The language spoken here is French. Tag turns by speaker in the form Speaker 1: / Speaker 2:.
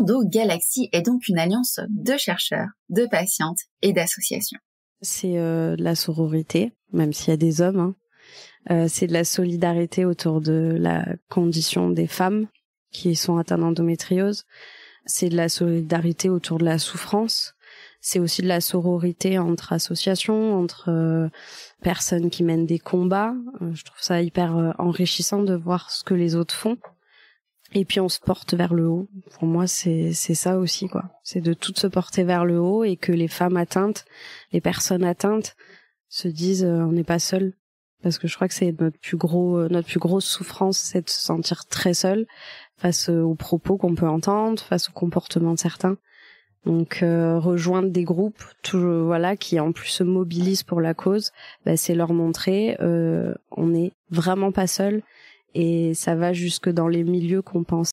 Speaker 1: Endo Galaxy est donc une alliance de chercheurs, de patientes et d'associations.
Speaker 2: C'est euh, de la sororité, même s'il y a des hommes. Hein. Euh, c'est de la solidarité autour de la condition des femmes qui sont atteintes d'endométriose. C'est de la solidarité autour de la souffrance. C'est aussi de la sororité entre associations, entre euh, personnes qui mènent des combats. je trouve ça hyper enrichissant de voir ce que les autres font et puis on se porte vers le haut. Pour moi, c'est c'est ça aussi quoi. C'est de toutes se porter vers le haut et que les femmes atteintes, les personnes atteintes, se disent euh, on n'est pas seul. Parce que je crois que c'est notre plus gros euh, notre plus grosse souffrance, c'est de se sentir très seul face euh, aux propos qu'on peut entendre, face aux comportements de certains. Donc rejoindre des groupes, tout, voilà, qui en plus se mobilisent pour la cause, bah, c'est leur montrer on n'est vraiment pas seul et ça va jusque dans les milieux qu'on pense